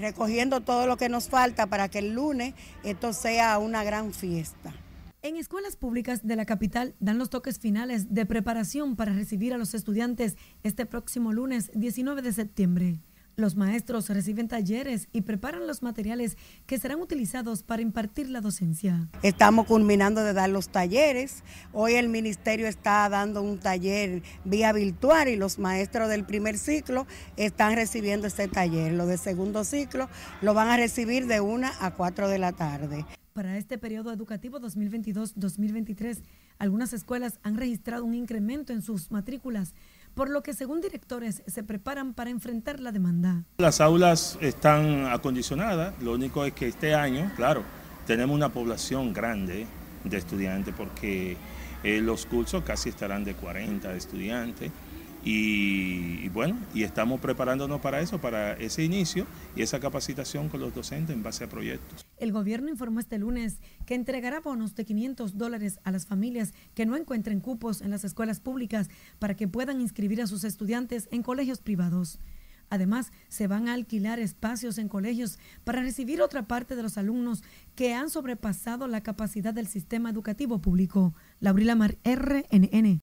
recogiendo todo lo que nos falta para que el lunes esto sea una gran fiesta. En escuelas públicas de la capital dan los toques finales de preparación para recibir a los estudiantes este próximo lunes 19 de septiembre. Los maestros reciben talleres y preparan los materiales que serán utilizados para impartir la docencia. Estamos culminando de dar los talleres. Hoy el ministerio está dando un taller vía virtual y los maestros del primer ciclo están recibiendo ese taller. Los de segundo ciclo lo van a recibir de 1 a 4 de la tarde. Para este periodo educativo 2022-2023, algunas escuelas han registrado un incremento en sus matrículas por lo que según directores se preparan para enfrentar la demanda. Las aulas están acondicionadas, lo único es que este año, claro, tenemos una población grande de estudiantes porque eh, los cursos casi estarán de 40 estudiantes. y, bueno, y estamos preparándonos para eso, para ese inicio y esa capacitación con los docentes en base a proyectos. El gobierno informó este lunes que entregará bonos de 500 dólares a las familias que no encuentren cupos en las escuelas públicas para que puedan inscribir a sus estudiantes en colegios privados. Además, se van a alquilar espacios en colegios para recibir otra parte de los alumnos que han sobrepasado la capacidad del sistema educativo público. Laurila Mar, RNN.